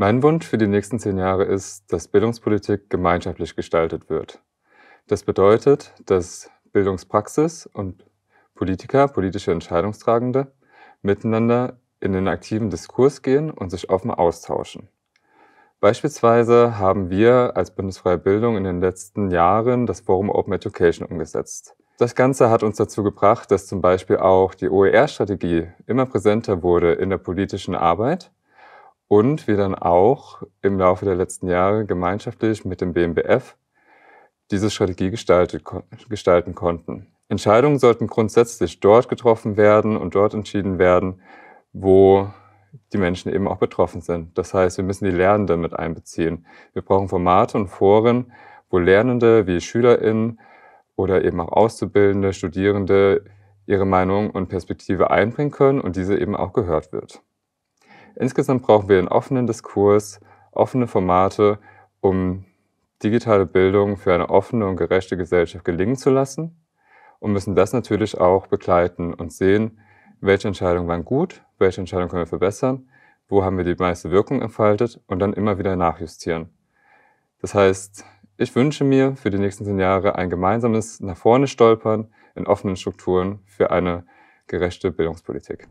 Mein Wunsch für die nächsten zehn Jahre ist, dass Bildungspolitik gemeinschaftlich gestaltet wird. Das bedeutet, dass Bildungspraxis und Politiker, politische Entscheidungstragende miteinander in den aktiven Diskurs gehen und sich offen austauschen. Beispielsweise haben wir als Bundesfreie Bildung in den letzten Jahren das Forum Open Education umgesetzt. Das Ganze hat uns dazu gebracht, dass zum Beispiel auch die OER-Strategie immer präsenter wurde in der politischen Arbeit und wir dann auch im Laufe der letzten Jahre gemeinschaftlich mit dem BMBF diese Strategie gestalten konnten. Entscheidungen sollten grundsätzlich dort getroffen werden und dort entschieden werden, wo die Menschen eben auch betroffen sind. Das heißt, wir müssen die Lernenden mit einbeziehen. Wir brauchen Formate und Foren, wo Lernende wie SchülerInnen oder eben auch Auszubildende, Studierende ihre Meinung und Perspektive einbringen können und diese eben auch gehört wird. Insgesamt brauchen wir einen offenen Diskurs, offene Formate, um digitale Bildung für eine offene und gerechte Gesellschaft gelingen zu lassen und müssen das natürlich auch begleiten und sehen, welche Entscheidungen waren gut, welche Entscheidungen können wir verbessern, wo haben wir die meiste Wirkung entfaltet und dann immer wieder nachjustieren. Das heißt, ich wünsche mir für die nächsten zehn Jahre ein gemeinsames nach vorne stolpern in offenen Strukturen für eine gerechte Bildungspolitik.